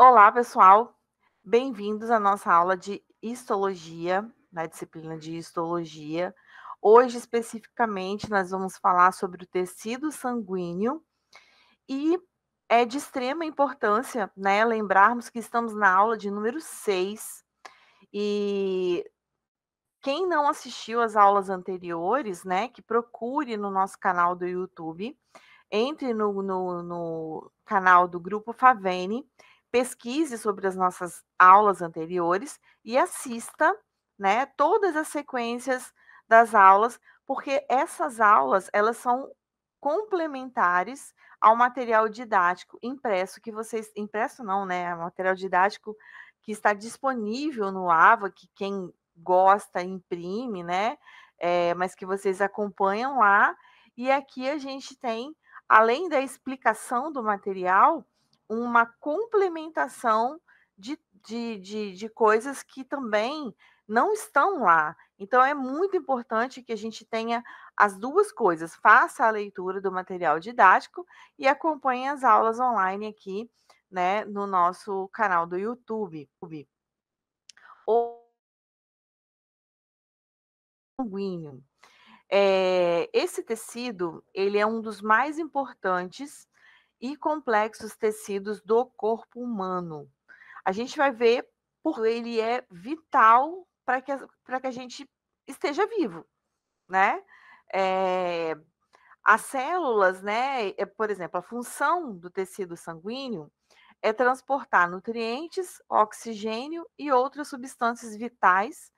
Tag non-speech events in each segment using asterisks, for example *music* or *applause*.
Olá, pessoal. Bem-vindos à nossa aula de histologia, na disciplina de histologia. Hoje, especificamente, nós vamos falar sobre o tecido sanguíneo e é de extrema importância, né, lembrarmos que estamos na aula de número 6 e quem não assistiu às aulas anteriores, né, que procure no nosso canal do YouTube, entre no, no, no canal do Grupo Favene pesquise sobre as nossas aulas anteriores e assista, né, todas as sequências das aulas, porque essas aulas, elas são complementares ao material didático impresso que vocês impresso não, né, é material didático que está disponível no AVA, que quem gosta imprime, né? É, mas que vocês acompanham lá. E aqui a gente tem, além da explicação do material, uma complementação de, de, de, de coisas que também não estão lá. Então, é muito importante que a gente tenha as duas coisas: faça a leitura do material didático e acompanhe as aulas online aqui, né, no nosso canal do YouTube. O sanguíneo. É, eh, esse tecido, ele é um dos mais importantes e complexos tecidos do corpo humano. A gente vai ver por ele é vital para que, que a gente esteja vivo, né? É, as células, né? É, por exemplo, a função do tecido sanguíneo é transportar nutrientes, oxigênio e outras substâncias vitais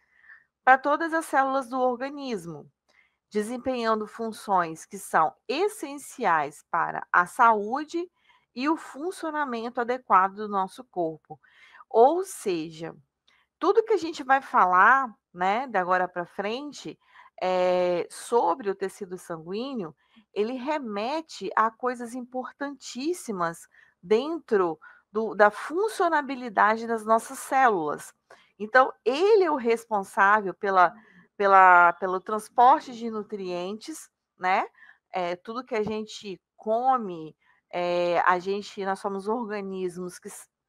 para todas as células do organismo desempenhando funções que são essenciais para a saúde e o funcionamento adequado do nosso corpo. Ou seja, tudo que a gente vai falar, né, de agora para frente, é, sobre o tecido sanguíneo, ele remete a coisas importantíssimas dentro do, da funcionabilidade das nossas células. Então, ele é o responsável pela pela, pelo transporte de nutrientes, né? É, tudo que a gente come, é, a gente, nós somos organismos que,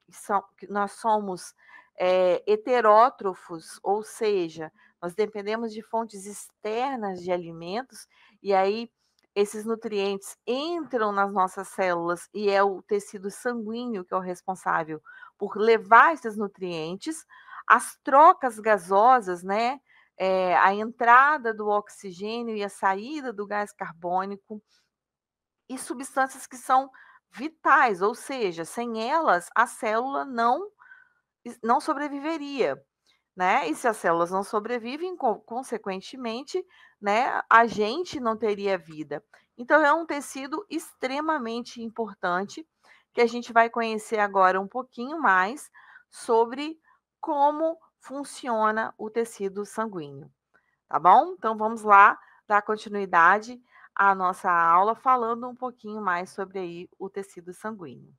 são, que nós somos é, heterótrofos, ou seja, nós dependemos de fontes externas de alimentos, e aí esses nutrientes entram nas nossas células e é o tecido sanguíneo que é o responsável por levar esses nutrientes. As trocas gasosas, né? é, a entrada do oxigênio e a saída do gás carbônico, e substâncias que são vitais, ou seja, sem elas a célula não, não sobreviveria. Né? E se as células não sobrevivem, consequentemente, né, a gente não teria vida. Então, é um tecido extremamente importante que a gente vai conhecer agora um pouquinho mais sobre como funciona o tecido sanguíneo. Tá bom? Então vamos lá dar continuidade à nossa aula falando um pouquinho mais sobre aí o tecido sanguíneo.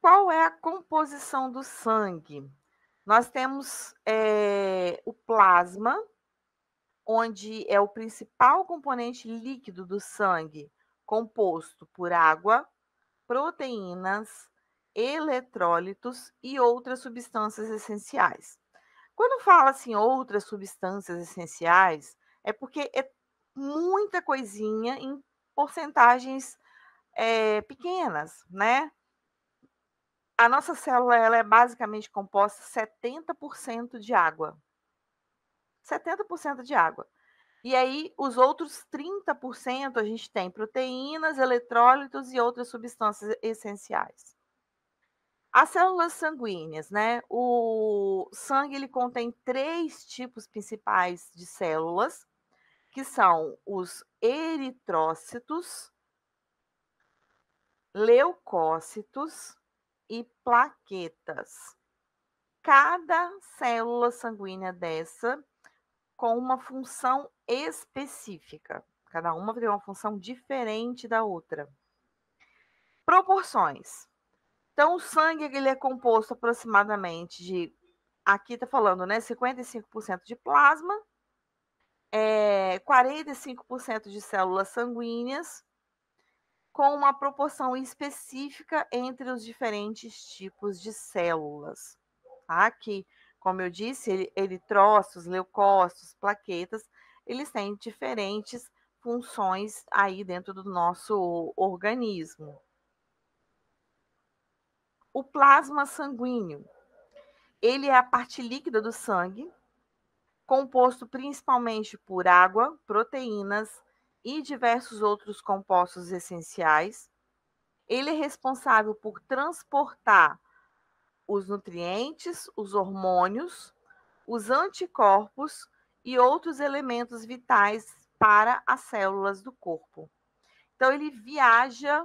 Qual é a composição do sangue? Nós temos é, o plasma, onde é o principal componente líquido do sangue, composto por água, proteínas, eletrólitos e outras substâncias essenciais. Quando fala assim outras substâncias essenciais, é porque é muita coisinha em porcentagens é, pequenas, né? A nossa célula ela é basicamente composta 70% de água. 70% de água. E aí, os outros 30% a gente tem proteínas, eletrólitos e outras substâncias essenciais. As células sanguíneas, né? O sangue ele contém três tipos principais de células, que são os eritrócitos, leucócitos e plaquetas. Cada célula sanguínea dessa com uma função específica. Cada uma tem uma função diferente da outra. Proporções. Então, o sangue ele é composto aproximadamente de, aqui está falando, né, 55% de plasma, é, 45% de células sanguíneas, com uma proporção específica entre os diferentes tipos de células. Tá? como eu disse, eritrócitos, leucócitos, plaquetas, eles têm diferentes funções aí dentro do nosso organismo o plasma sanguíneo. Ele é a parte líquida do sangue, composto principalmente por água, proteínas e diversos outros compostos essenciais. Ele é responsável por transportar os nutrientes, os hormônios, os anticorpos e outros elementos vitais para as células do corpo. Então, ele viaja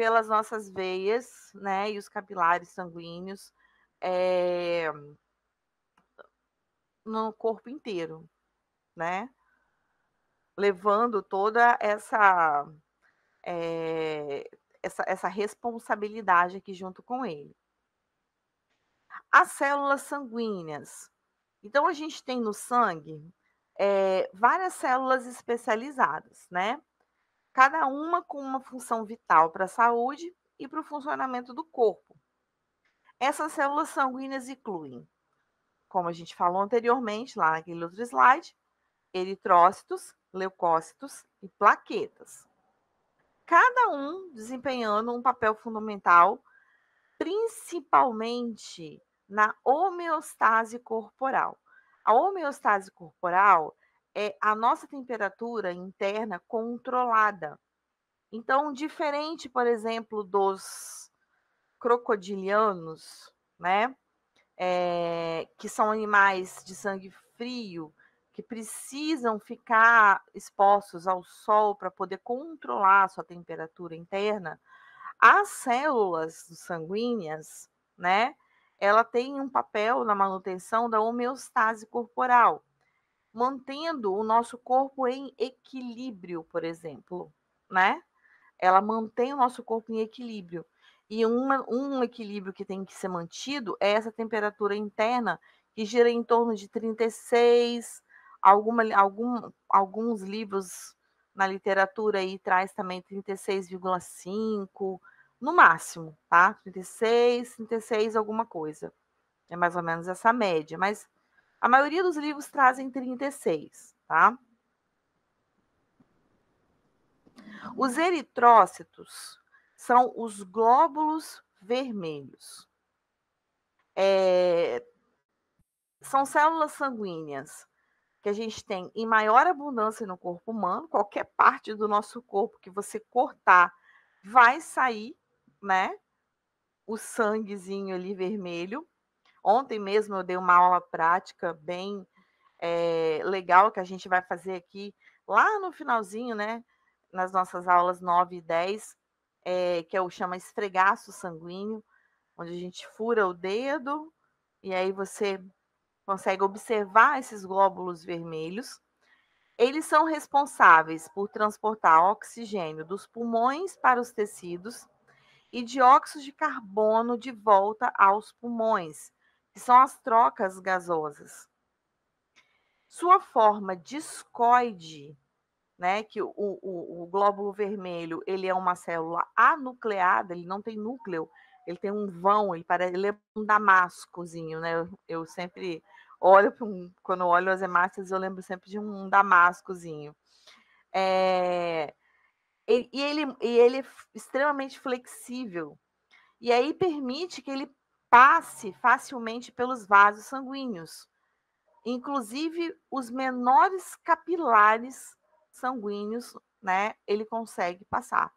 pelas nossas veias, né? E os capilares sanguíneos é, no corpo inteiro, né? Levando toda essa, é, essa, essa responsabilidade aqui junto com ele. As células sanguíneas. Então, a gente tem no sangue é, várias células especializadas, né? cada uma com uma função vital para a saúde e para o funcionamento do corpo. Essas células sanguíneas incluem, como a gente falou anteriormente lá naquele outro slide, eritrócitos, leucócitos e plaquetas. Cada um desempenhando um papel fundamental, principalmente na homeostase corporal. A homeostase corporal é, a nossa temperatura interna controlada. Então, diferente, por exemplo, dos crocodilianos, né? É, que são animais de sangue frio, que precisam ficar expostos ao sol para poder controlar a sua temperatura interna, as células sanguíneas, né? Ela tem um papel na manutenção da homeostase corporal mantendo o nosso corpo em equilíbrio, por exemplo, né? Ela mantém o nosso corpo em equilíbrio. E uma, um equilíbrio que tem que ser mantido é essa temperatura interna, que gira em torno de 36, alguma, algum, alguns livros na literatura aí traz também 36,5, no máximo, tá? 36, 36 alguma coisa. É mais ou menos essa média, mas a maioria dos livros trazem 36, tá? Os eritrócitos são os glóbulos vermelhos. É, são células sanguíneas que a gente tem em maior abundância no corpo humano. Qualquer parte do nosso corpo que você cortar vai sair, né? O sanguezinho ali vermelho. Ontem mesmo eu dei uma aula prática bem é, legal que a gente vai fazer aqui lá no finalzinho, né? Nas nossas aulas 9 e 10, é, eh, que é o chama esfregaço sanguíneo, onde a gente fura o dedo e aí você consegue observar esses glóbulos vermelhos. Eles são responsáveis por transportar oxigênio dos pulmões para os tecidos e dióxido de carbono de volta aos pulmões, que são as trocas gasosas. Sua forma discoide, né, que o, o, o glóbulo vermelho ele é uma célula anucleada, ele não tem núcleo, ele tem um vão, ele, parece, ele é um damascozinho, né? Eu, eu sempre olho um, quando olho as hemácias, eu lembro sempre de um damascozinho. É, e, ele, e ele é extremamente flexível. E aí permite que ele passe facilmente pelos vasos sanguíneos, inclusive os menores capilares sanguíneos, né? Ele consegue passar.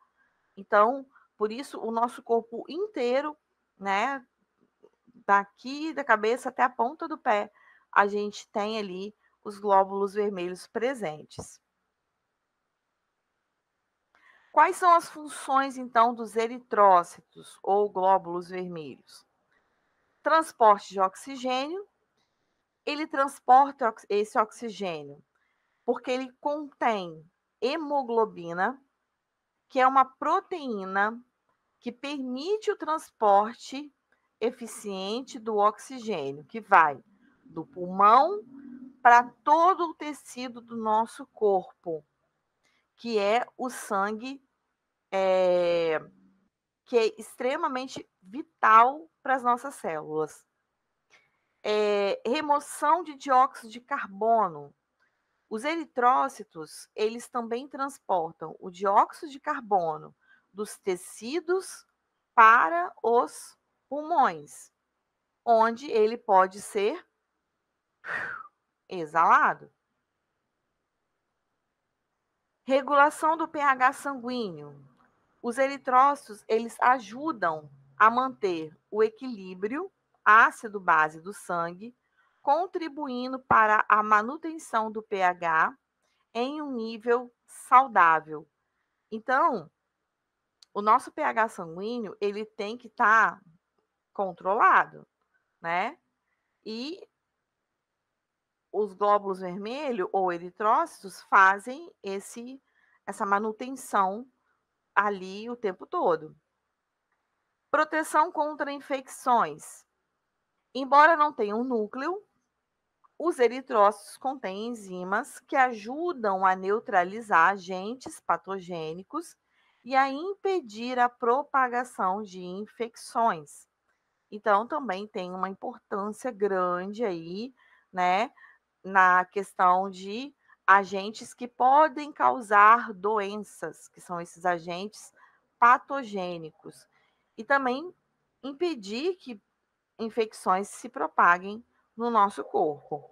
Então, por isso o nosso corpo inteiro, né? Daqui da cabeça até a ponta do pé, a gente tem ali os glóbulos vermelhos presentes. Quais são as funções, então, dos eritrócitos ou glóbulos vermelhos? transporte de oxigênio, ele transporta esse oxigênio porque ele contém hemoglobina, que é uma proteína que permite o transporte eficiente do oxigênio, que vai do pulmão para todo o tecido do nosso corpo, que é o sangue, é, que é extremamente vital para as nossas células. É, remoção de dióxido de carbono. Os eritrócitos, eles também transportam o dióxido de carbono dos tecidos para os pulmões, onde ele pode ser exalado. Regulação do pH sanguíneo. Os eritrócitos, eles ajudam a manter o equilíbrio ácido-base do sangue, contribuindo para a manutenção do pH em um nível saudável. Então, o nosso pH sanguíneo, ele tem que estar tá controlado, né? E os glóbulos vermelhos ou eritrócitos fazem esse essa manutenção ali o tempo todo. Proteção contra infecções. Embora não tenha um núcleo, os eritrócitos contêm enzimas que ajudam a neutralizar agentes patogênicos e a impedir a propagação de infecções. Então, também tem uma importância grande aí, né, na questão de agentes que podem causar doenças, que são esses agentes patogênicos e também impedir que infecções se propaguem no nosso corpo.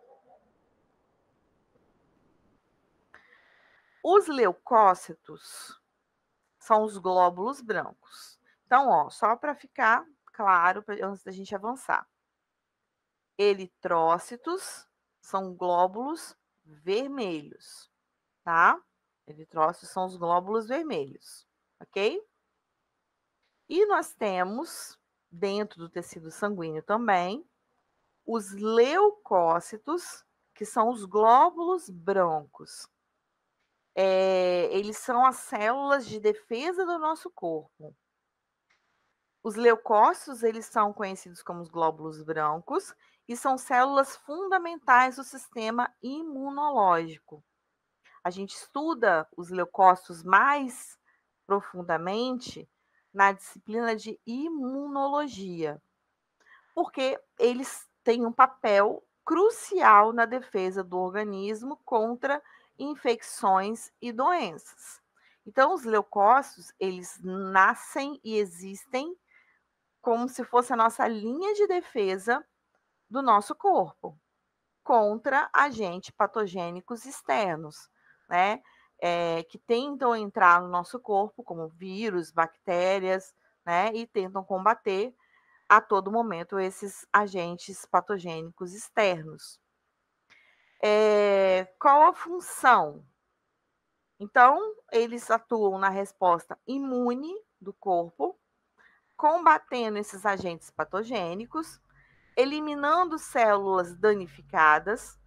Os leucócitos são os glóbulos brancos. Então, ó, só para ficar claro, antes da gente avançar. Eritrócitos são glóbulos vermelhos, tá? Eritrócitos são os glóbulos vermelhos, ok? E nós temos, dentro do tecido sanguíneo também, os leucócitos, que são os glóbulos brancos. É, eles são as células de defesa do nosso corpo. Os leucócitos, eles são conhecidos como os glóbulos brancos e são células fundamentais do sistema imunológico. A gente estuda os leucócitos mais profundamente na disciplina de imunologia, porque eles têm um papel crucial na defesa do organismo contra infecções e doenças. Então, os leucócitos, eles nascem e existem como se fosse a nossa linha de defesa do nosso corpo contra agentes patogênicos externos, né? é, que tentam entrar no nosso corpo, como vírus, bactérias, né? E tentam combater a todo momento esses agentes patogênicos externos. É, qual a função? Então, eles atuam na resposta imune do corpo, combatendo esses agentes patogênicos, eliminando células danificadas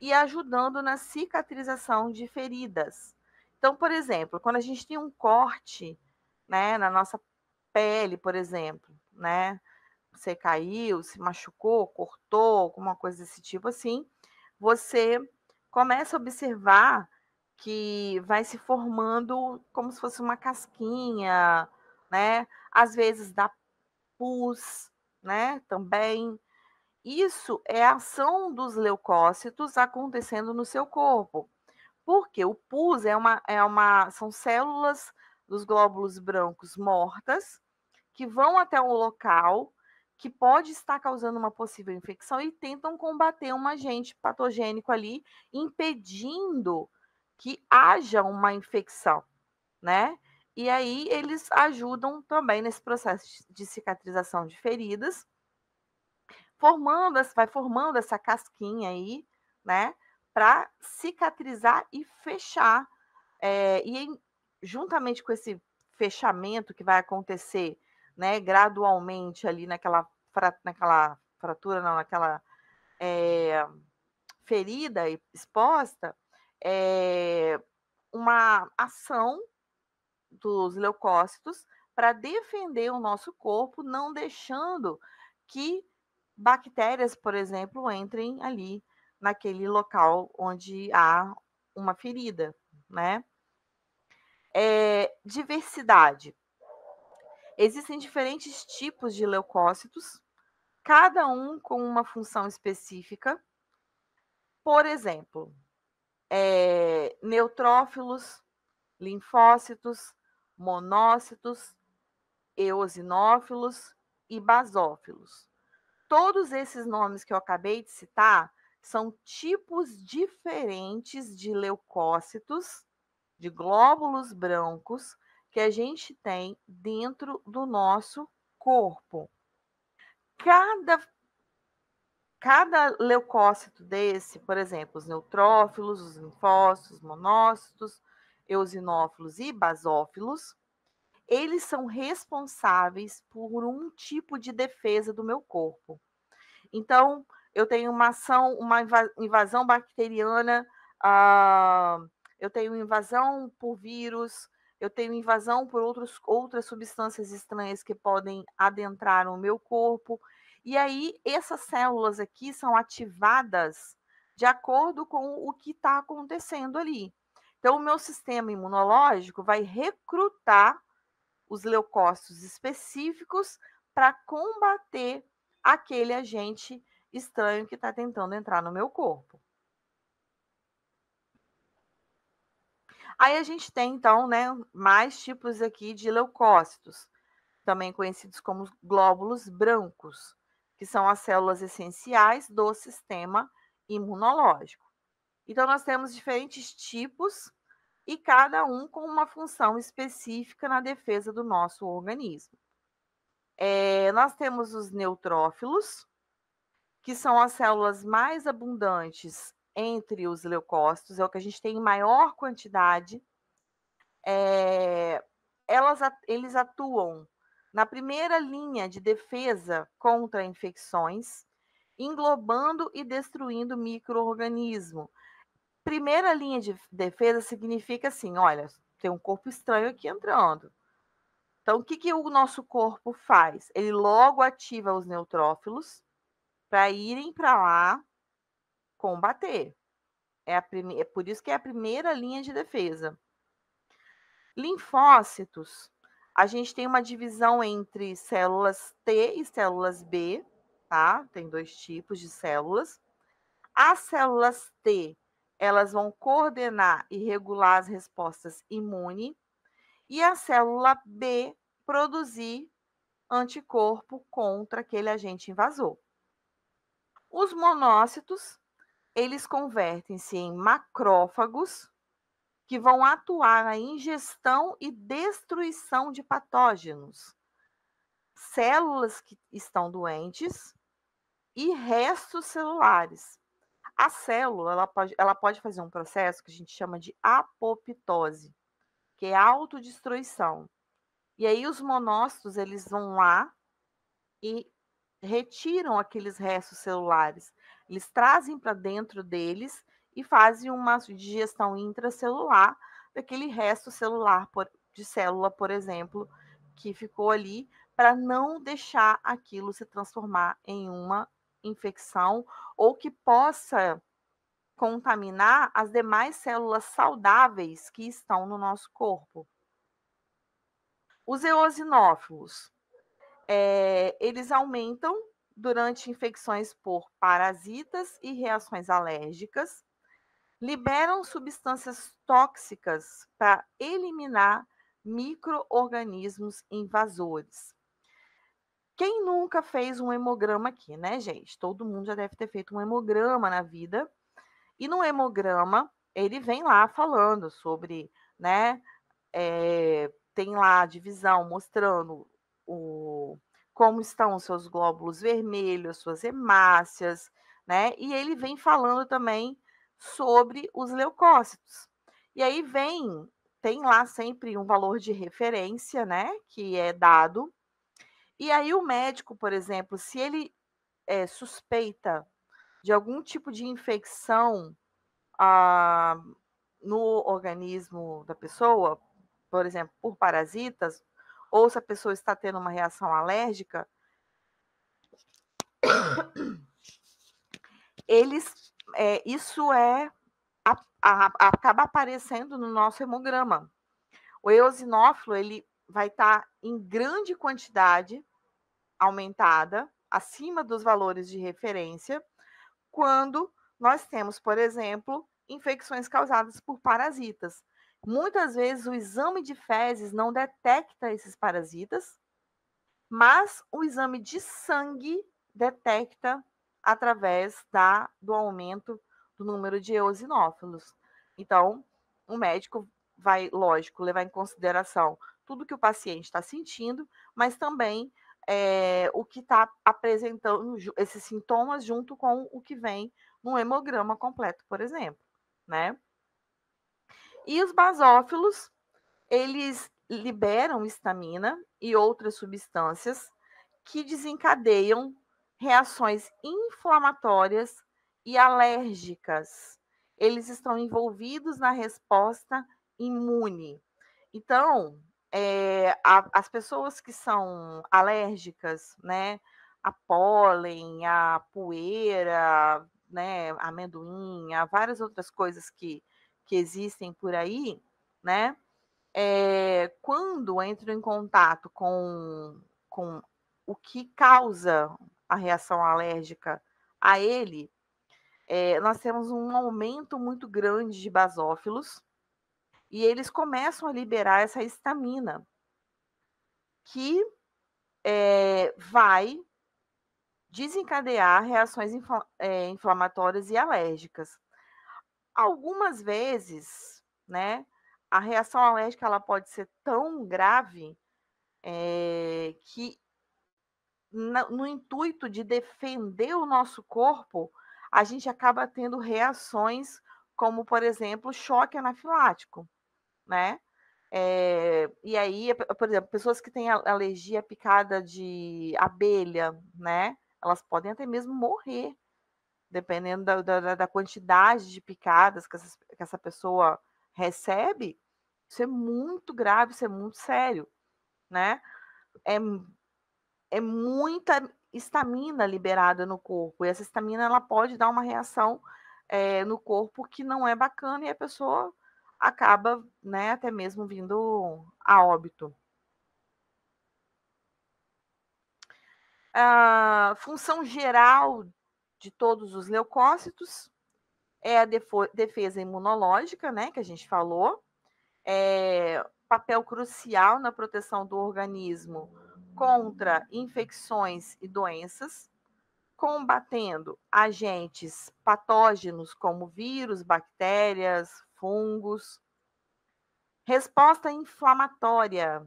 e ajudando na cicatrização de feridas. Então, por exemplo, quando a gente tem um corte né, na nossa pele, por exemplo, né? Você caiu, se machucou, cortou, alguma coisa desse tipo assim, você começa a observar que vai se formando como se fosse uma casquinha, né? Às vezes dá pus, né? Também. Isso é a ação dos leucócitos acontecendo no seu corpo. Porque o pus é uma, é uma, são células dos glóbulos brancos mortas que vão até um local que pode estar causando uma possível infecção e tentam combater um agente patogênico ali, impedindo que haja uma infecção, né? E aí eles ajudam também nesse processo de cicatrização de feridas, formando, vai formando essa casquinha aí, né? para cicatrizar e fechar. É, e em, juntamente com esse fechamento que vai acontecer né, gradualmente ali naquela, naquela fratura, não, naquela é, ferida exposta, é, uma ação dos leucócitos para defender o nosso corpo, não deixando que bactérias, por exemplo, entrem ali naquele local onde há uma ferida, né? É, diversidade. Existem diferentes tipos de leucócitos, cada um com uma função específica. Por exemplo, é, neutrófilos, linfócitos, monócitos, eosinófilos e basófilos. Todos esses nomes que eu acabei de citar são tipos diferentes de leucócitos, de glóbulos brancos, que a gente tem dentro do nosso corpo. Cada, cada leucócito desse, por exemplo, os neutrófilos, os linfócitos, monócitos, eosinófilos e basófilos, eles são responsáveis por um tipo de defesa do meu corpo. Então, eu tenho uma ação, uma invasão bacteriana, uh, eu tenho invasão por vírus, eu tenho invasão por outros, outras substâncias estranhas que podem adentrar no meu corpo. E aí, essas células aqui são ativadas de acordo com o que está acontecendo ali. Então, o meu sistema imunológico vai recrutar os leucócitos específicos para combater aquele agente estranho que está tentando entrar no meu corpo. Aí a gente tem, então, né, mais tipos aqui de leucócitos, também conhecidos como glóbulos brancos, que são as células essenciais do sistema imunológico. Então, nós temos diferentes tipos e cada um com uma função específica na defesa do nosso organismo. É, nós temos os neutrófilos, que são as células mais abundantes entre os leucócitos, é o que a gente tem em maior quantidade, é, elas, eles atuam na primeira linha de defesa contra infecções, englobando e destruindo microorganismo. Primeira linha de defesa significa assim, olha, tem um corpo estranho aqui entrando. Então, o que, que o nosso corpo faz? Ele logo ativa os neutrófilos, para irem para lá combater. É, a prime... é por isso que é a primeira linha de defesa. Linfócitos. A gente tem uma divisão entre células T e células B, tá? Tem dois tipos de células. As células T, elas vão coordenar e regular as respostas imune, e a célula B produzir anticorpo contra aquele agente invasor. Os monócitos, eles convertem-se em macrófagos, que vão atuar na ingestão e destruição de patógenos, células que estão doentes e restos celulares. A célula ela pode, ela pode fazer um processo que a gente chama de apoptose, que é autodestruição. E aí os monócitos eles vão lá e retiram aqueles restos celulares, eles trazem para dentro deles e fazem uma digestão intracelular daquele resto celular por, de célula, por exemplo, que ficou ali, para não deixar aquilo se transformar em uma infecção ou que possa contaminar as demais células saudáveis que estão no nosso corpo. Os eosinófilos é, eles aumentam durante infecções por parasitas e reações alérgicas, liberam substâncias tóxicas para eliminar microorganismos invasores. Quem nunca fez um hemograma aqui, né, gente? Todo mundo já deve ter feito um hemograma na vida. E no hemograma, ele vem lá falando sobre, né? É, tem lá a divisão mostrando o como estão os seus glóbulos vermelhos, suas hemácias, né? E ele vem falando também sobre os leucócitos. E aí vem, tem lá sempre um valor de referência, né? Que é dado. E aí o médico, por exemplo, se ele é, suspeita de algum tipo de infecção ah, no organismo da pessoa, por exemplo, por parasitas, ou se a pessoa está tendo uma reação alérgica, eles, é, isso é a, a, acaba aparecendo no nosso hemograma. O eosinófilo ele vai estar tá em grande quantidade aumentada, acima dos valores de referência, quando nós temos, por exemplo, infecções causadas por parasitas. Muitas vezes o exame de fezes não detecta esses parasitas, mas o exame de sangue detecta através da, do aumento do número de eosinófilos. Então, o médico vai, lógico, levar em consideração tudo que o paciente está sentindo, mas também é, o que está apresentando esses sintomas junto com o que vem no hemograma completo, por exemplo, né? E os basófilos, eles liberam histamina e outras substâncias que desencadeiam reações inflamatórias e alérgicas. Eles estão envolvidos na resposta imune. Então, é, a, as pessoas que são alérgicas, né, a pólen, a poeira, né, amendoim, a várias outras coisas que que existem por aí, né? É, quando entro em contato com, com o que causa a reação alérgica a ele, é, nós temos um aumento muito grande de basófilos e eles começam a liberar essa histamina que é, vai desencadear reações infla, é, inflamatórias e alérgicas. Algumas vezes, né, a reação alérgica ela pode ser tão grave é, que no, no intuito de defender o nosso corpo, a gente acaba tendo reações como, por exemplo, choque anafilático, né? É, e aí, por exemplo, pessoas que têm alergia picada de abelha, né? Elas podem até mesmo morrer dependendo da, da, da quantidade de picadas que essa, que essa pessoa recebe, isso é muito grave, isso é muito sério, né? É, é muita estamina liberada no corpo, e essa estamina ela pode dar uma reação é, no corpo que não é bacana e a pessoa acaba, né, até mesmo vindo a óbito. Ah, função geral de todos os leucócitos, é a defesa imunológica, né, que a gente falou, é papel crucial na proteção do organismo contra infecções e doenças, combatendo agentes patógenos como vírus, bactérias, fungos. Resposta inflamatória,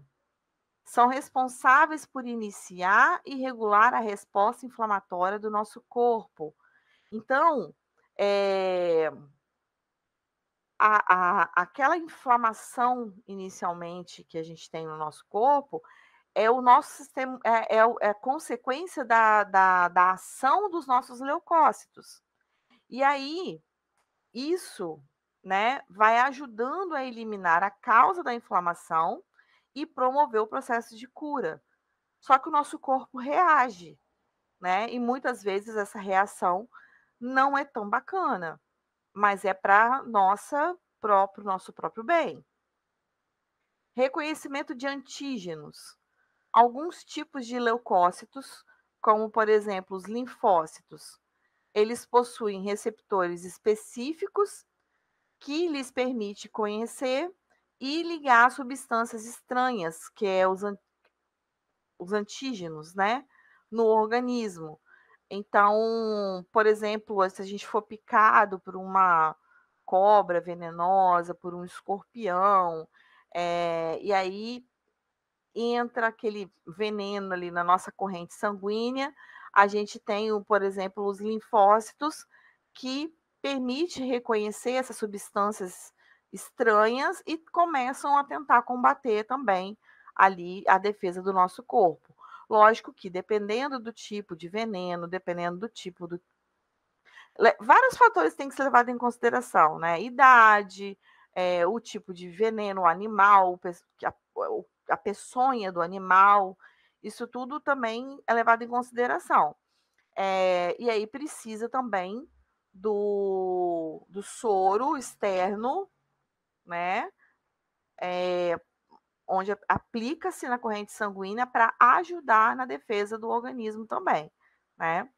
são responsáveis por iniciar e regular a resposta inflamatória do nosso corpo. Então, é, a, a, aquela inflamação inicialmente que a gente tem no nosso corpo é o nosso sistema, é, é, é consequência da, da, da ação dos nossos leucócitos. E aí, isso né, vai ajudando a eliminar a causa da inflamação e promover o processo de cura. Só que o nosso corpo reage, né? E muitas vezes essa reação não é tão bacana, mas é para nossa próprio nosso próprio bem. Reconhecimento de antígenos. Alguns tipos de leucócitos, como por exemplo os linfócitos, eles possuem receptores específicos que lhes permite conhecer e ligar substâncias estranhas, que é os, an os antígenos, né, no organismo. Então, por exemplo, se a gente for picado por uma cobra venenosa, por um escorpião, é, e aí entra aquele veneno ali na nossa corrente sanguínea, a gente tem, por exemplo, os linfócitos que permite reconhecer essas substâncias estranhas e começam a tentar combater também ali a defesa do nosso corpo. Lógico que dependendo do tipo de veneno, dependendo do tipo do. Vários fatores têm que ser levados em consideração, né? Idade, é, o tipo de veneno, o animal, a, a peçonha do animal, isso tudo também é levado em consideração. É, e aí precisa também do, do soro externo né? É, onde aplica-se na corrente sanguínea para ajudar na defesa do organismo também, né?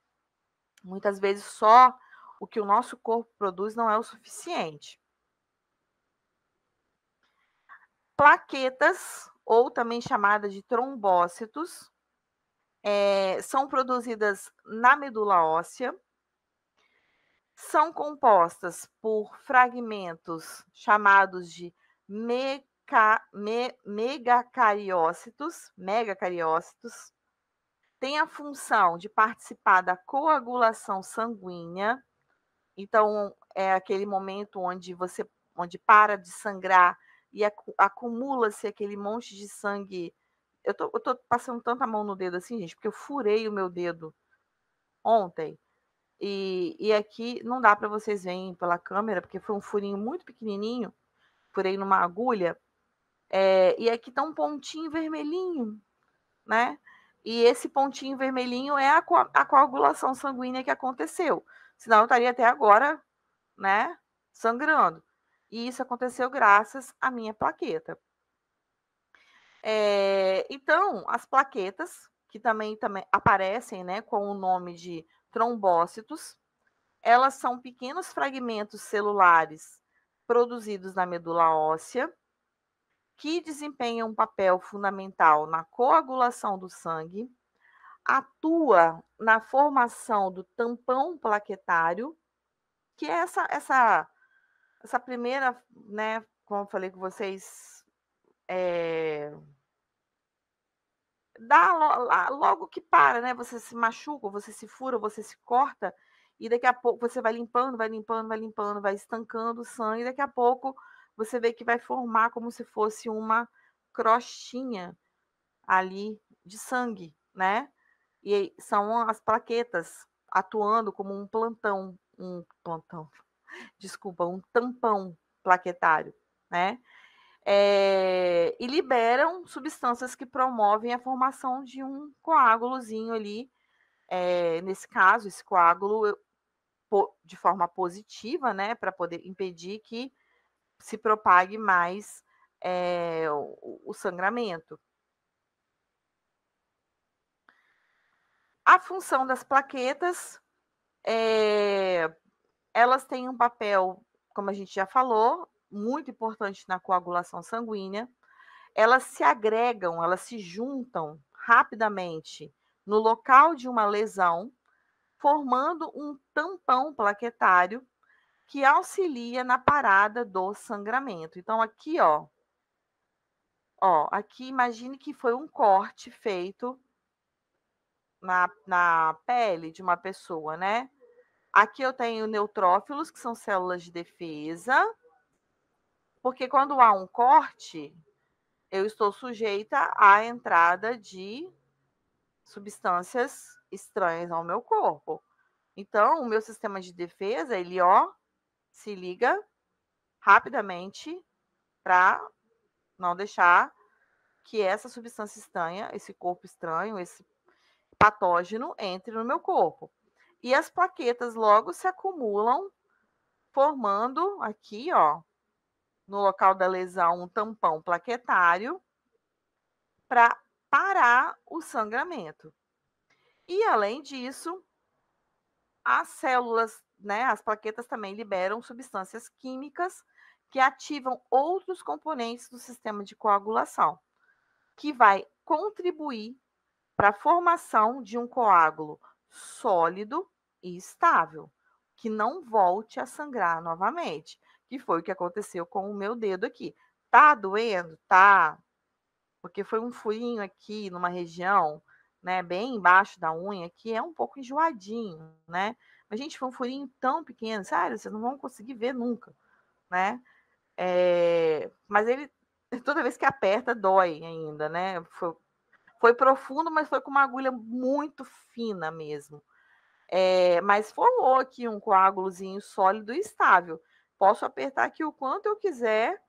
Muitas vezes só o que o nosso corpo produz não é o suficiente. Plaquetas, ou também chamadas de trombócitos, é, são produzidas na medula óssea são compostas por fragmentos chamados de meca, me, megacariócitos, megacariócitos, tem a função de participar da coagulação sanguínea, então é aquele momento onde você onde para de sangrar e acumula-se aquele monte de sangue. Eu tô, eu tô passando tanta mão no dedo assim, gente, porque eu furei o meu dedo ontem. E, e aqui não dá para vocês verem pela câmera, porque foi um furinho muito pequenininho, furei numa agulha. É, e aqui tá um pontinho vermelhinho, né? E esse pontinho vermelhinho é a, co a coagulação sanguínea que aconteceu. Senão eu estaria até agora, né, sangrando. E isso aconteceu graças à minha plaqueta. É, então, as plaquetas, que também, também aparecem né, com o nome de trombócitos, elas são pequenos fragmentos celulares produzidos na medula óssea, que desempenham um papel fundamental na coagulação do sangue, atua na formação do tampão plaquetário, que é essa, essa, essa primeira, né, como eu falei com vocês, é, dá lá, logo que para, né? Você se machuca, você se fura, você se corta, e daqui a pouco você vai limpando, vai limpando, vai limpando, vai estancando o sangue, e daqui a pouco você vê que vai formar como se fosse uma crostinha ali de sangue, né? E são as plaquetas atuando como um plantão, um plantão, *laughs* desculpa, um tampão plaquetário, né? É, e liberam substâncias que promovem a formação de um coágulozinho ali. É, nesse caso, esse coágulo de forma positiva, né, para poder impedir que se propague mais é, o, o sangramento. A função das plaquetas, é, elas têm um papel, como a gente já falou, muito importante na coagulação sanguínea, elas se agregam, elas se juntam rapidamente no local de uma lesão, formando um tampão plaquetário que auxilia na parada do sangramento. Então aqui, ó, ó, aqui imagine que foi um corte feito na, na pele de uma pessoa, né? Aqui eu tenho neutrófilos, que são células de defesa, porque quando há um corte, eu estou sujeita à entrada de substâncias estranhas ao meu corpo. Então, o meu sistema de defesa, ele ó, se liga rapidamente para não deixar que essa substância estranha, esse corpo estranho, esse patógeno entre no meu corpo. E as plaquetas logo se acumulam formando aqui, ó, no local da lesão um tampão plaquetário para parar o sangramento. E além disso, as células, né, as plaquetas também liberam substâncias químicas que ativam outros componentes do sistema de coagulação, que vai contribuir para a formação de um coágulo sólido e estável, que não volte a sangrar novamente que foi o que aconteceu com o meu dedo aqui. Tá doendo? Tá. Porque foi um furinho aqui numa região, né, bem embaixo da unha, que é um pouco enjoadinho, né? Mas, gente, foi um furinho tão pequeno, sério, vocês não vão conseguir ver nunca, né? É... Mas ele, *laughs* toda vez que aperta, dói ainda, né? Foi, foi profundo, mas foi com uma agulha muito fina mesmo. É, mas formou aqui um coágulozinho sólido e estável. Posso apertar aqui o quanto eu quiser,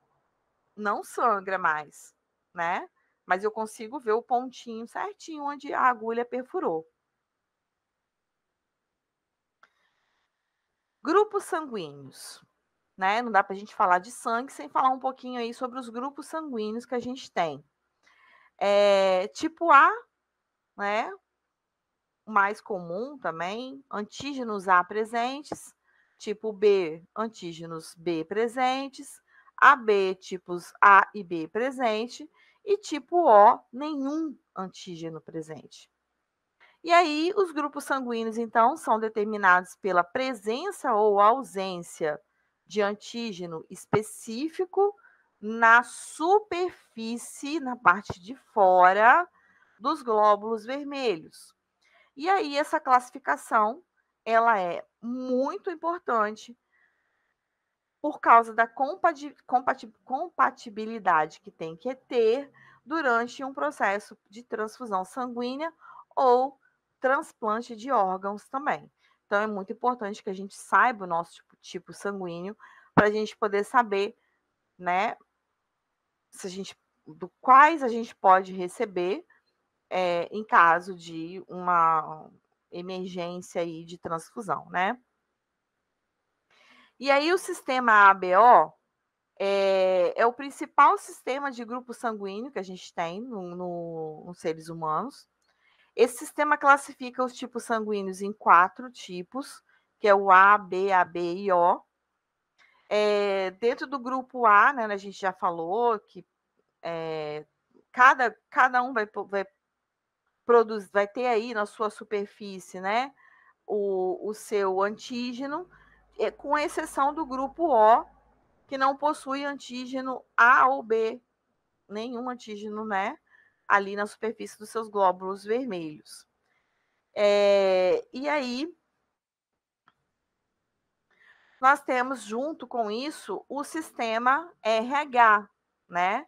não sangra mais, né? Mas eu consigo ver o pontinho certinho onde a agulha perfurou. Grupos sanguíneos. Né? Não dá para a gente falar de sangue sem falar um pouquinho aí sobre os grupos sanguíneos que a gente tem. É, tipo A, né? mais comum também, antígenos A presentes, tipo B, antígenos B presentes, AB tipos A e B presente e tipo O, nenhum antígeno presente. E aí, os grupos sanguíneos, então, são determinados pela presença ou ausência de antígeno específico na superfície, na parte de fora dos glóbulos vermelhos. E aí, essa classificação, ela é muito importante por causa da compatibilidade que tem que ter durante um processo de transfusão sanguínea ou transplante de órgãos também. Então, é muito importante que a gente saiba o nosso tipo, tipo sanguíneo para a gente poder saber, né, se a gente, do quais a gente pode receber é, em caso de uma, emergência aí de transfusão, né? E aí o sistema ABO é, eh, é o principal sistema de grupo sanguíneo que a gente tem no, no, nos seres humanos. Esse sistema classifica os tipos sanguíneos em quatro tipos, que é o A, B, AB e O. É, dentro do grupo A, né, a gente já falou que é, cada, cada um vai, vai produz, vai ter aí na sua superfície, né, o, o seu antígeno, eh, com exceção do grupo O, que não possui antígeno A ou B, nenhum antígeno, né, ali na superfície dos seus glóbulos vermelhos. É, e aí, nós temos junto com isso o sistema RH, né?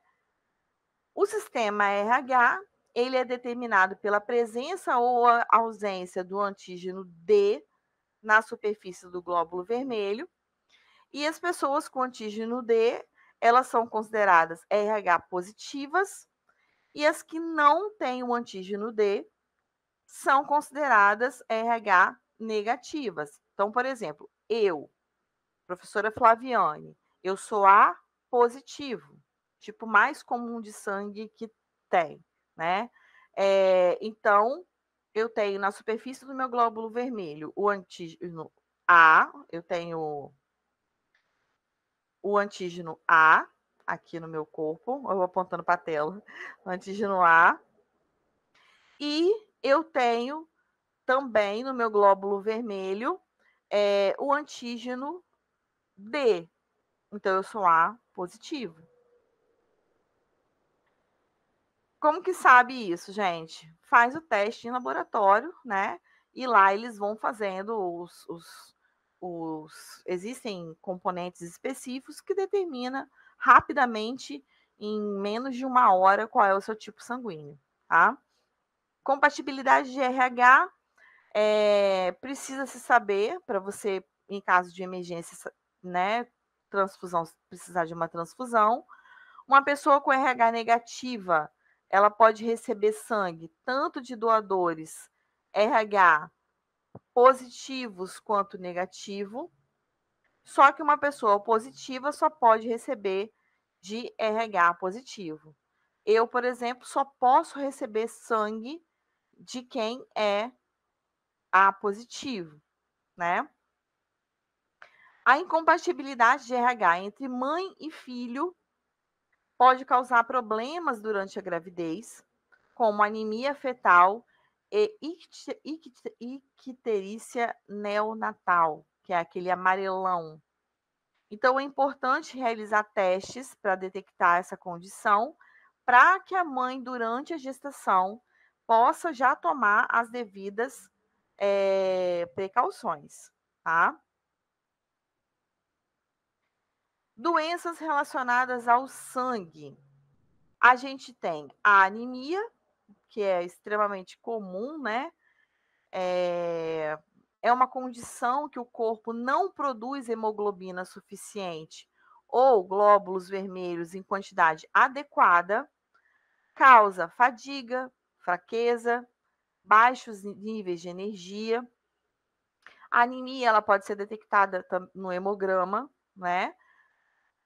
O sistema RH ele é determinado pela presença ou ausência do antígeno D na superfície do glóbulo vermelho. E as pessoas com antígeno D, elas são consideradas RH positivas, e as que não têm o antígeno D são consideradas RH negativas. Então, por exemplo, eu, professora Flaviane, eu sou A positivo, tipo mais comum de sangue que tem né? É, então, eu tenho na superfície do meu glóbulo vermelho o antígeno A, eu tenho o antígeno A aqui no meu corpo, eu vou apontando para a tela, o antígeno A, e eu tenho também no meu glóbulo vermelho é, o antígeno D. Então, eu sou A positivo. Como que sabe isso, gente? Faz o teste em laboratório, né? E lá eles vão fazendo os, os, os existem componentes específicos que determina rapidamente em menos de uma hora qual é o seu tipo sanguíneo, tá? Compatibilidade de RH é, eh, precisa se saber para você, em caso de emergência, né, transfusão, precisar de uma transfusão. Uma pessoa com RH negativa ela pode receber sangue tanto de doadores RH positivos quanto negativo, só que uma pessoa positiva só pode receber de RH positivo. Eu, por exemplo, só posso receber sangue de quem é A positivo, né? A incompatibilidade de RH entre mãe e filho Pode causar problemas durante a gravidez, como anemia fetal e icterícia neonatal, que é aquele amarelão. Então, é importante realizar testes para detectar essa condição, para que a mãe, durante a gestação, possa já tomar as devidas é, precauções, tá? Doenças relacionadas ao sangue. A gente tem a anemia, que é extremamente comum, né? É, é uma condição que o corpo não produz hemoglobina suficiente ou glóbulos vermelhos em quantidade adequada, causa fadiga, fraqueza, baixos níveis de energia. A anemia ela pode ser detectada no hemograma, né?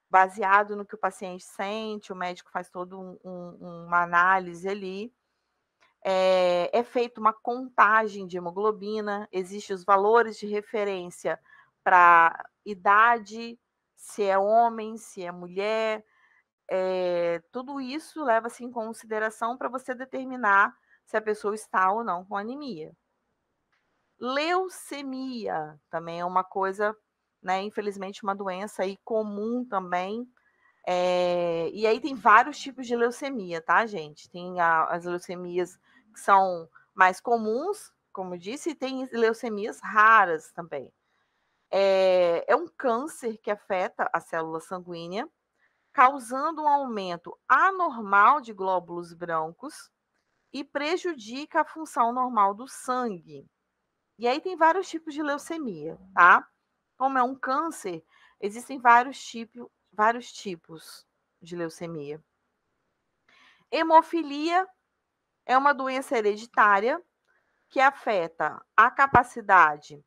baseado no que o paciente sente, o médico faz toda um, um, uma análise ali. É, é feita uma contagem de hemoglobina, existem os valores de referência para idade, se é homem, se é mulher, é, tudo isso leva-se em consideração para você determinar se a pessoa está ou não com anemia. Leucemia também é uma coisa né? Infelizmente, uma doença aí comum também. É... e aí tem vários tipos de leucemia, tá, gente? Tem a, as leucemias que são mais comuns, como eu disse, e tem leucemias raras também. É, é um câncer que afeta a célula sanguínea, causando um aumento anormal de glóbulos brancos e prejudica a função normal do sangue. E aí tem vários tipos de leucemia, tá? como é um câncer, existem vários, tipo, vários tipos de leucemia. Hemofilia é uma doença hereditária que afeta a capacidade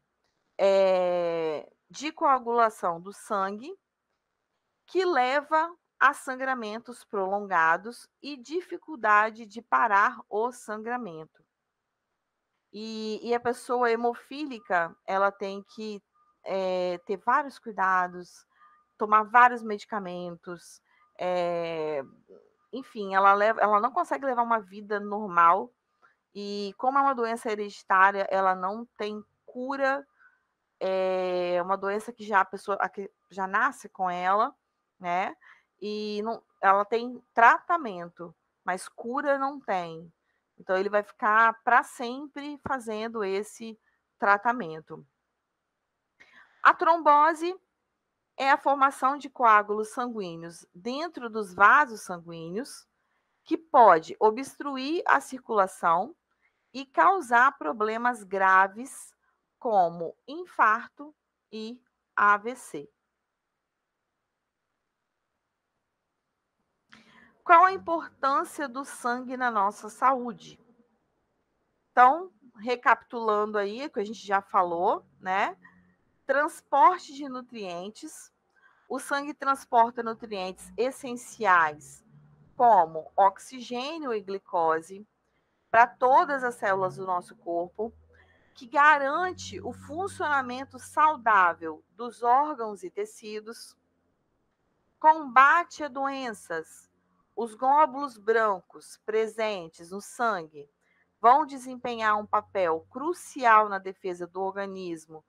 é, de coagulação do sangue, que leva a sangramentos prolongados e dificuldade de parar o sangramento. E, e a pessoa hemofílica, ela tem que é, ter vários cuidados, tomar vários medicamentos, é, enfim, ela, leva, ela não consegue levar uma vida normal. E como é uma doença hereditária, ela não tem cura, eh, é uma doença que já a pessoa que já nasce com ela, né? E não, ela tem tratamento, mas cura não tem. Então ele vai ficar para sempre fazendo esse tratamento. A trombose é a formação de coágulos sanguíneos dentro dos vasos sanguíneos, que pode obstruir a circulação e causar problemas graves como infarto e AVC. Qual a importância do sangue na nossa saúde? Então, recapitulando aí o que a gente já falou, né? transporte de nutrientes. O sangue transporta nutrientes essenciais, como oxigênio e glicose, para todas as células do nosso corpo, que garante o funcionamento saudável dos órgãos e tecidos, combate a doenças. Os glóbulos brancos presentes no sangue vão desempenhar um papel crucial na defesa do organismo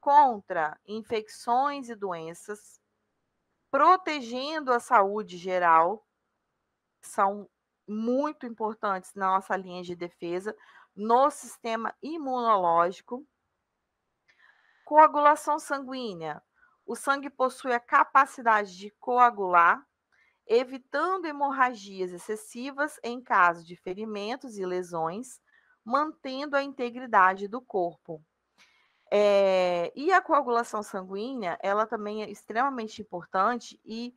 contra infecções e doenças, protegendo a saúde geral, são muito importantes na nossa linha de defesa, no sistema imunológico. Coagulação sanguínea. O sangue possui a capacidade de coagular, evitando hemorragias excessivas em caso de ferimentos e lesões, mantendo a integridade do corpo. É, e a coagulação sanguínea, ela também é extremamente importante e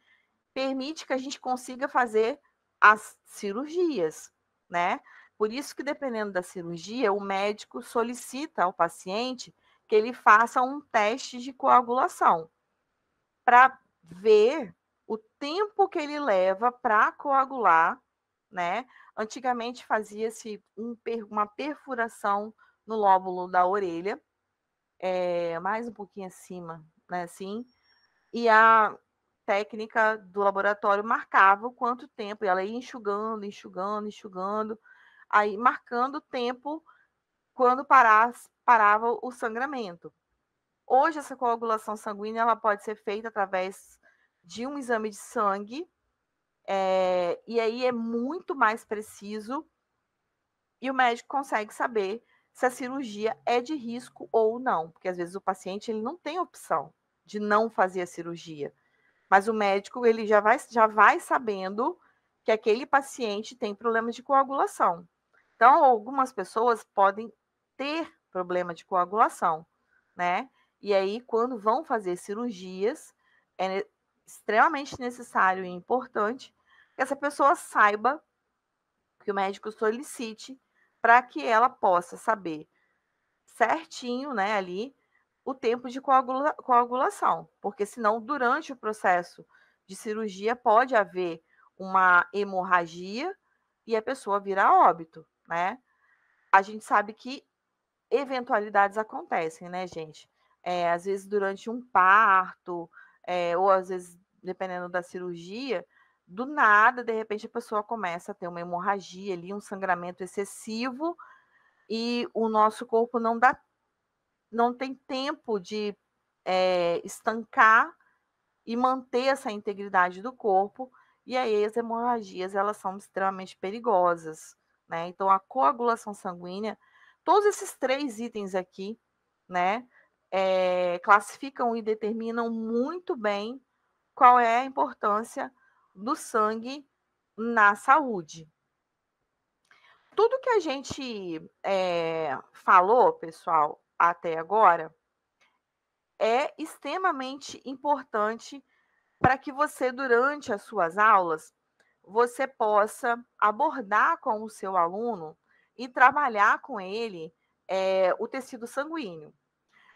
permite que a gente consiga fazer as cirurgias, né? Por isso que dependendo da cirurgia, o médico solicita ao paciente que ele faça um teste de coagulação para ver o tempo que ele leva para coagular, né? Antigamente fazia-se um, uma perfuração no lóbulo da orelha é, mais um pouquinho acima, né, assim, e a técnica do laboratório marcava o quanto tempo, e ela ia enxugando, enxugando, enxugando, aí marcando o tempo quando parasse, parava o sangramento. Hoje, essa coagulação sanguínea ela pode ser feita através de um exame de sangue, é, e aí é muito mais preciso, e o médico consegue saber se a cirurgia é de risco ou não, porque às vezes o paciente ele não tem opção de não fazer a cirurgia, mas o médico ele já vai, já vai sabendo que aquele paciente tem problemas de coagulação. Então, algumas pessoas podem ter problema de coagulação, né? E aí, quando vão fazer cirurgias, é extremamente necessário e importante que essa pessoa saiba que o médico solicite para que ela possa saber certinho, né, ali, o tempo de coagula coagulação, porque senão durante o processo de cirurgia pode haver uma hemorragia e a pessoa virar óbito, né? A gente sabe que eventualidades acontecem, né, gente? É, às vezes durante um parto, é, ou às vezes dependendo da cirurgia, do nada, de repente, a pessoa começa a ter uma hemorragia ali, um sangramento excessivo, e o nosso corpo não dá, não tem tempo de é, estancar e manter essa integridade do corpo, e aí as hemorragias elas são extremamente perigosas, né? Então a coagulação sanguínea, todos esses três itens aqui, né, é, classificam e determinam muito bem qual é a importância do sangue na saúde. Tudo que a gente é, falou, pessoal, até agora, é extremamente importante para que você, durante as suas aulas, você possa abordar com o seu aluno e trabalhar com ele é, o tecido sanguíneo.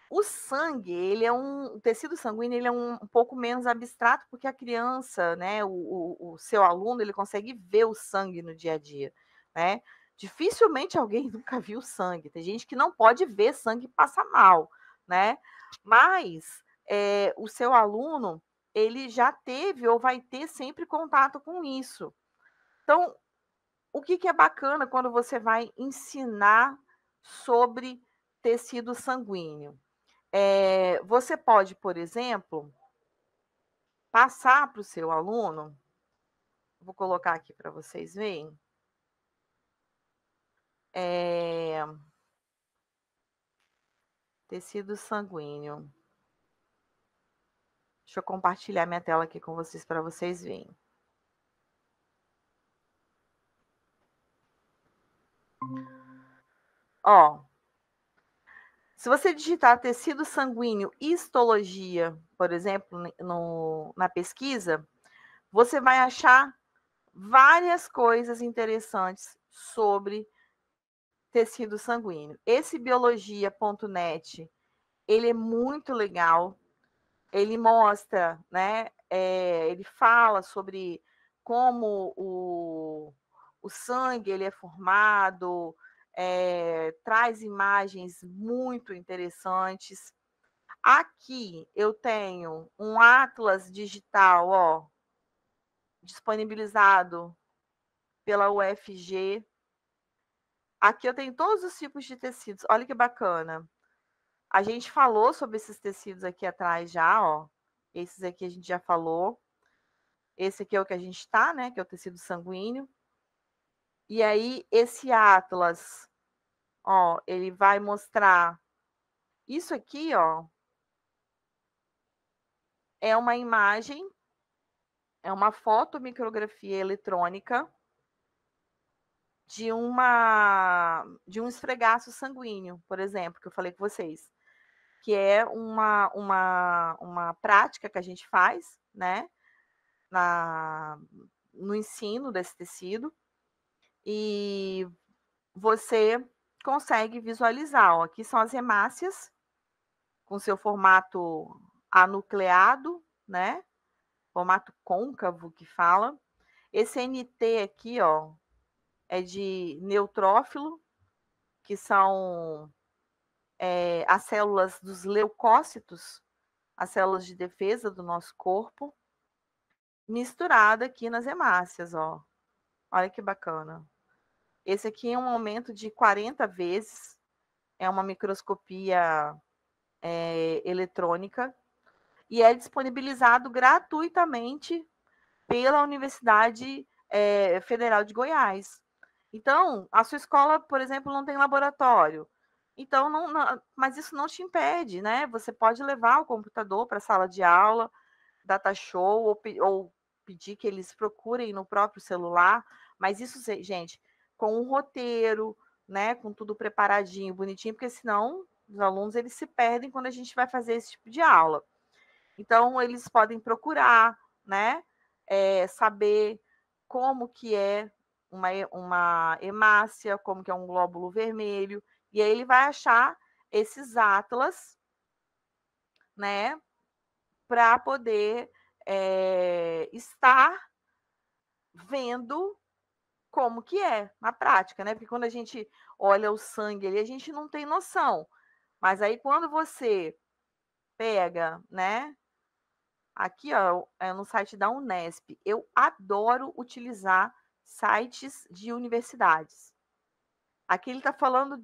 O sangue, ele é um o tecido sanguíneo, ele é um, um pouco menos abstrato porque a criança, né, o, o, o, seu aluno, ele consegue ver o sangue no dia a dia, né? Dificilmente alguém *laughs* nunca viu sangue. Tem gente que não pode ver sangue e passa mal, né? Mas é, o seu aluno, ele já teve ou vai ter sempre contato com isso. Então, o que, que é bacana quando você vai ensinar sobre tecido sanguíneo? É, você pode, por exemplo, passar para o seu aluno. Vou colocar aqui para vocês verem. É, tecido sanguíneo. Deixa eu compartilhar minha tela aqui com vocês para vocês verem. Ó, se você digitar tecido sanguíneo histologia, por exemplo, no, na pesquisa, você vai achar várias coisas interessantes sobre tecido sanguíneo. Esse biologia.net, ele é muito legal. Ele mostra, né? É, ele fala sobre como o, o sangue ele é formado, é, traz imagens muito interessantes. Aqui eu tenho um atlas digital, ó, disponibilizado pela UFG. Aqui eu tenho todos os tipos de tecidos. Olha que bacana. A gente falou sobre esses tecidos aqui atrás já, ó. Esses aqui a gente já falou. Esse aqui é o que a gente tá, né? Que é o tecido sanguíneo. E aí, esse Atlas, ó, ele vai mostrar isso aqui, ó. É uma imagem, é uma fotomicrografia eletrônica de uma de um esfregaço sanguíneo, por exemplo, que eu falei com vocês, que é uma uma, uma prática que a gente faz, né, na, no ensino desse tecido e você consegue visualizar. Ó, aqui são as hemácias, com seu formato anucleado, né? Formato côncavo que fala. Esse NT aqui, ó, é de neutrófilo, que são é, as células dos leucócitos, as células de defesa do nosso corpo, misturada aqui nas hemácias, ó. Olha que bacana. Esse aqui é um aumento de 40 vezes, é uma microscopia é, eletrônica e é disponibilizado gratuitamente pela Universidade é, Federal de Goiás. Então, a sua escola, por exemplo, não tem laboratório. Então, não, não, mas isso não te impede, né? Você pode levar o computador para a sala de aula, data show, ou, ou, pedir que eles procurem no próprio celular. Mas isso, gente, com um roteiro, né, com tudo preparadinho, bonitinho, porque senão os alunos eles se perdem quando a gente vai fazer esse tipo de aula. Então eles podem procurar, né, é, saber como que é uma, uma hemácia, como que é um glóbulo vermelho, e aí ele vai achar esses atlas, né, para poder é, estar vendo como que é na prática, né? Porque quando a gente olha o sangue ali, a gente não tem noção. Mas aí quando você pega, né? Aqui, ó, é no site da Unesp, eu adoro utilizar sites de universidades. Aqui ele está falando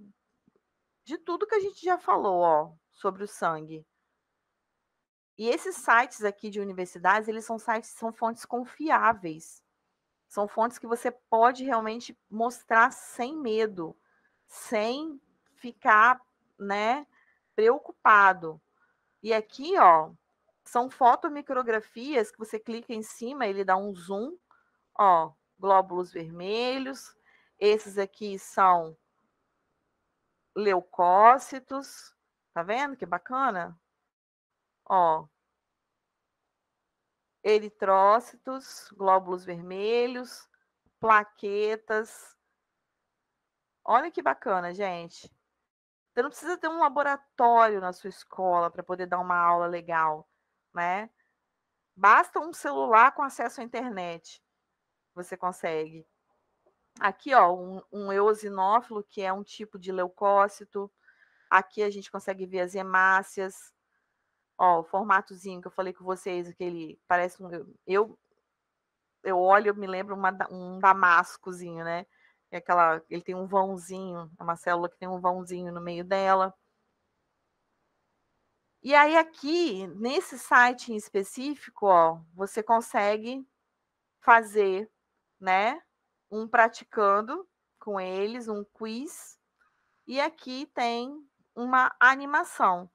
de tudo que a gente já falou, ó, sobre o sangue. E esses sites aqui de universidades, eles são sites, são fontes confiáveis. São fontes que você pode realmente mostrar sem medo, sem ficar, né, preocupado. E aqui, ó, são fotomicrografias que você clica em cima, ele dá um zoom, ó, glóbulos vermelhos. Esses aqui são leucócitos. Tá vendo que bacana? Ó, eritrócitos, glóbulos vermelhos, plaquetas. Olha que bacana, gente. Você não precisa ter um laboratório na sua escola para poder dar uma aula legal, né? Basta um celular com acesso à internet. Você consegue. Aqui, ó, um, um eosinófilo, que é um tipo de leucócito. Aqui a gente consegue ver as hemácias. Ó, o formatozinho que eu falei com vocês, aquele parece um. Eu, eu olho, eu me lembro uma, um damascozinho, né? É aquela, ele tem um vãozinho, é uma célula que tem um vãozinho no meio dela. E aí aqui, nesse site em específico, ó, você consegue fazer, né, um praticando com eles, um quiz. E aqui tem uma animação.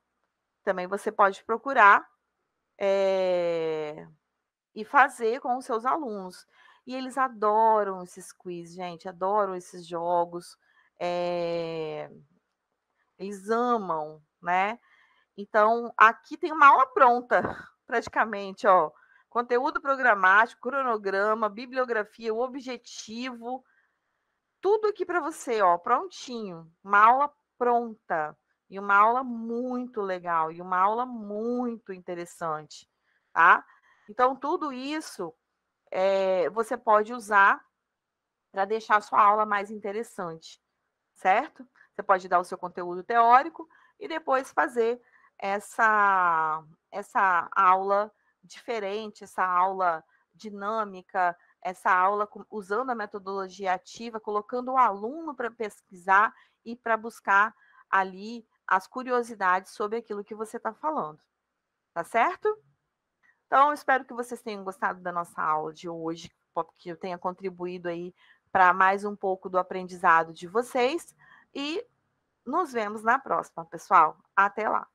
Também você pode procurar é, e fazer com os seus alunos. E eles adoram esses quiz, gente, adoram esses jogos. É, eles amam, né? Então, aqui tem uma aula pronta, *laughs* praticamente, ó. Conteúdo programático, cronograma, bibliografia, o objetivo, tudo aqui para você, ó, prontinho, uma aula pronta. E uma aula muito legal, e uma aula muito interessante, tá? Então, tudo isso é, você pode usar para deixar a sua aula mais interessante, certo? Você pode dar o seu conteúdo teórico e depois fazer essa, essa aula diferente, essa aula dinâmica, essa aula usando a metodologia ativa, colocando o aluno para pesquisar e para buscar ali as curiosidades sobre aquilo que você está falando. Tá certo? Então, espero que vocês tenham gostado da nossa aula de hoje, que eu tenha contribuído aí para mais um pouco do aprendizado de vocês. E nos vemos na próxima, pessoal. Até lá!